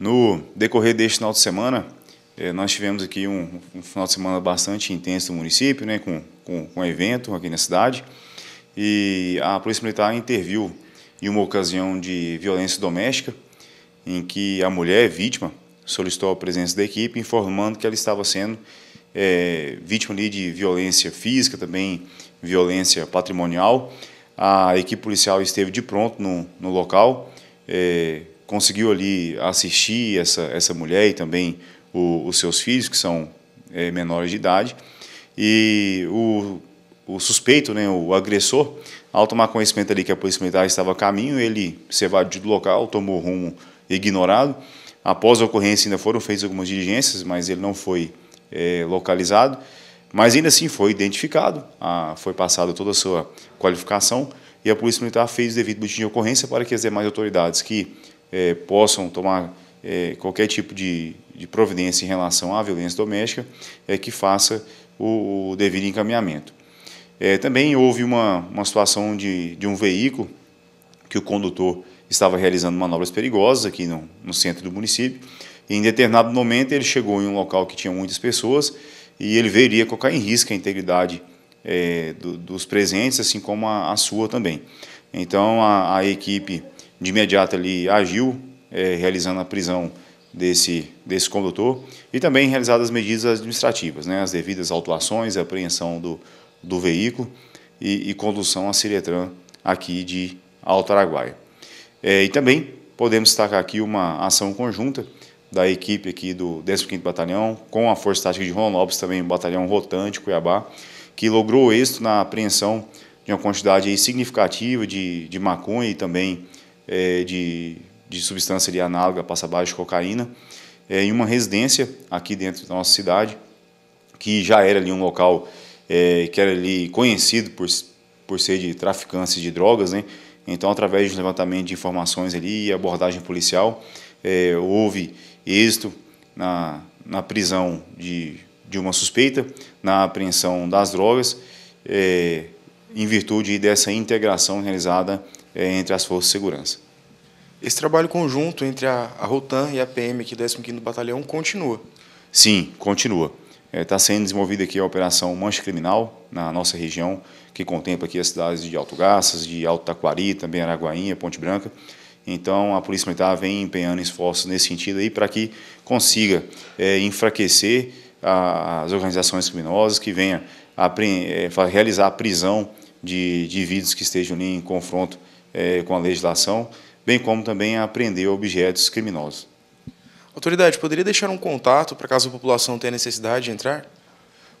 No decorrer deste final de semana, eh, nós tivemos aqui um, um final de semana bastante intenso no município, né, com, com, com um evento aqui na cidade, e a Polícia Militar interviu em uma ocasião de violência doméstica, em que a mulher vítima solicitou a presença da equipe, informando que ela estava sendo é, vítima ali de violência física, também violência patrimonial. A equipe policial esteve de pronto no, no local, é, conseguiu ali assistir essa, essa mulher e também o, os seus filhos, que são é, menores de idade. E o, o suspeito, né, o agressor, ao tomar conhecimento ali que a polícia militar estava a caminho, ele se evadiu do local, tomou rumo ignorado. Após a ocorrência ainda foram feitas algumas diligências, mas ele não foi é, localizado. Mas ainda assim foi identificado, a, foi passada toda a sua qualificação e a Polícia Militar fez o devido boletim de ocorrência para que as demais autoridades que é, possam tomar é, qualquer tipo de, de, providência em relação à violência doméstica, é que faça o, o devido encaminhamento. É, também houve uma, uma situação de, de um veículo que o condutor estava realizando manobras perigosas aqui no, no centro do município. E em determinado momento ele chegou em um local que tinha muitas pessoas e ele veria colocar em risco a integridade é, do, dos presentes, assim como a, a sua também. Então a, a equipe de imediato ali agiu, é, realizando a prisão desse, desse condutor e também realizadas as medidas administrativas, né, as devidas autuações, apreensão do, do veículo e, e condução a Ciretran aqui de Alto Araguaia. É, e também podemos destacar aqui uma ação conjunta da equipe aqui do 15º Batalhão com a Força Tática de Rondonópolis, também o Batalhão Rotante, Cuiabá, que logrou êxito na apreensão de uma quantidade significativa de, de maconha e também é, de, de substância ali, análoga, passa baixo de cocaína, é, em uma residência aqui dentro da nossa cidade, que já era ali um local é, que era ali conhecido por, por ser de traficantes de drogas, né? Então, através de levantamento de informações ali e abordagem policial, é, houve êxito na, na prisão de, de uma suspeita, na apreensão das drogas, é, em virtude dessa integração realizada é, entre as forças de segurança. Esse trabalho conjunto entre a, a Rotan e a PM aqui do 15º Batalhão continua? Sim, continua. Está é, tá sendo desenvolvida aqui a Operação Mancha Criminal, na nossa região, que contempla aqui as cidades de Alto Garças, de Alto Taquari, também Araguainha, Ponte Branca. Então, a Polícia Militar vem empenhando esforços nesse sentido aí para que consiga é, enfraquecer a, as organizações criminosas, que venha a, é, realizar a prisão de indivíduos que estejam ali em confronto é, com a legislação, bem como também a apreender objetos criminosos. Autoridade, poderia deixar um contato para caso a população tenha necessidade de entrar?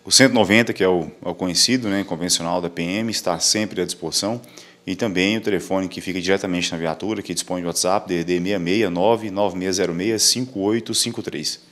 O 190, que é o, é o conhecido, né, convencional da PM, está sempre à disposição. E também o telefone que fica diretamente na viatura, que dispõe de WhatsApp, DD 669 9606 5853.